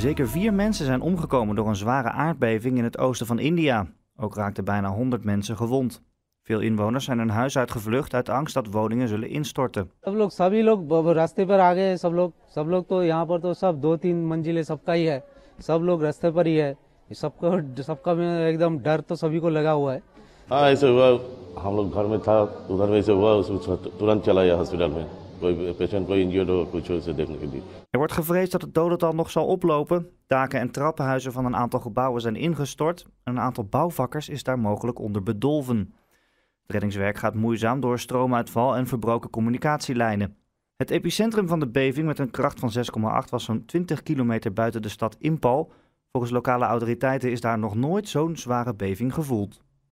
Zeker vier mensen zijn omgekomen door een zware aardbeving in het oosten van India. Ook raakten bijna 100 mensen gewond. Veel inwoners zijn hun huis uitgevlucht uit angst dat woningen zullen instorten. हाँ ऐसे हुआ हम लोग घर में था उधर Er wordt gevreesd dat het dodental nog zal oplopen. Daken en trappenhuizen van een aantal gebouwen zijn ingestort. Een aantal bouwvakkers is daar mogelijk onder bedolven. Het reddingswerk gaat moeizaam door stroomuitval en verbroken communicatielijnen. Het epicentrum van de beving met een kracht van 6,8 was zo'n 20 kilometer buiten de stad Impal. Volgens lokale autoriteiten is daar nog nooit zo'n zware beving gevoeld.